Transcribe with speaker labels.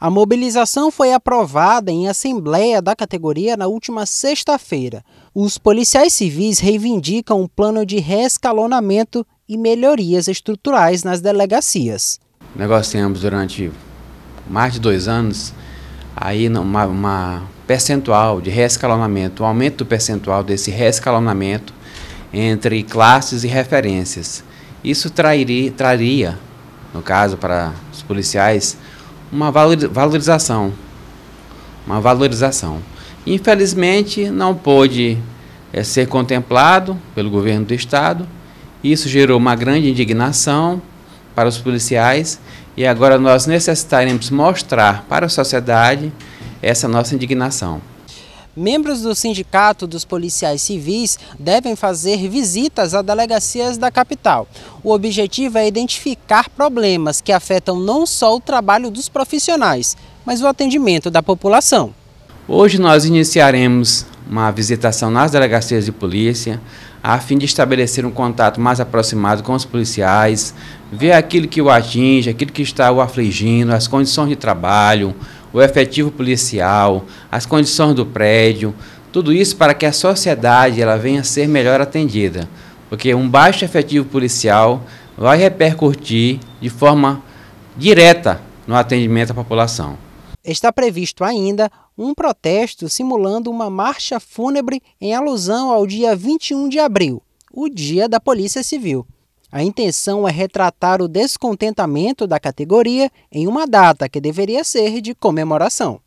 Speaker 1: A mobilização foi aprovada em assembleia da categoria na última sexta-feira. Os policiais civis reivindicam um plano de reescalonamento e melhorias estruturais nas delegacias.
Speaker 2: Negociamos durante mais de dois anos aí uma, uma percentual de reescalonamento, um aumento do percentual desse reescalonamento entre classes e referências. Isso trairia, traria, no caso, para os policiais, uma valorização. Uma valorização. Infelizmente, não pôde é, ser contemplado pelo governo do Estado. Isso gerou uma grande indignação para os policiais e agora nós necessitaremos mostrar para a sociedade essa nossa indignação
Speaker 1: membros do Sindicato dos Policiais Civis devem fazer visitas a delegacias da capital. O objetivo é identificar problemas que afetam não só o trabalho dos profissionais, mas o atendimento da população.
Speaker 2: Hoje nós iniciaremos uma visitação nas delegacias de polícia, a fim de estabelecer um contato mais aproximado com os policiais, ver aquilo que o atinge, aquilo que está o afligindo, as condições de trabalho, o efetivo policial, as condições do prédio, tudo isso para que a sociedade ela venha a ser melhor atendida, porque um baixo efetivo policial vai repercutir de forma direta no atendimento à população.
Speaker 1: Está previsto ainda um protesto simulando uma marcha fúnebre em alusão ao dia 21 de abril, o dia da Polícia Civil. A intenção é retratar o descontentamento da categoria em uma data que deveria ser de comemoração.